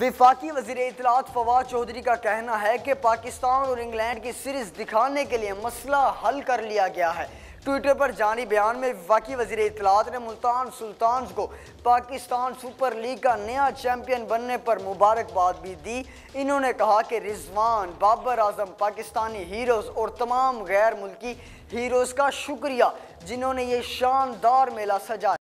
विफाकी वजीर इतलात फवाद चौधरी का कहना है कि पाकिस्तान और इंग्लैंड की सीरीज दिखाने के लिए मसला हल कर लिया गया है ट्विटर पर जारी बयान में विफाकी वजीर इतलात ने मुल्तान सुल्तान को पाकिस्तान सुपर लीग का नया चैंपियन बनने पर मुबारकबाद भी दी इन्होंने कहा कि रिजवान बाबर आजम पाकिस्तानी हीरोज़ और तमाम गैर मुल्की हीरोज़ का शुक्रिया जिन्होंने ये शानदार मेला सजाया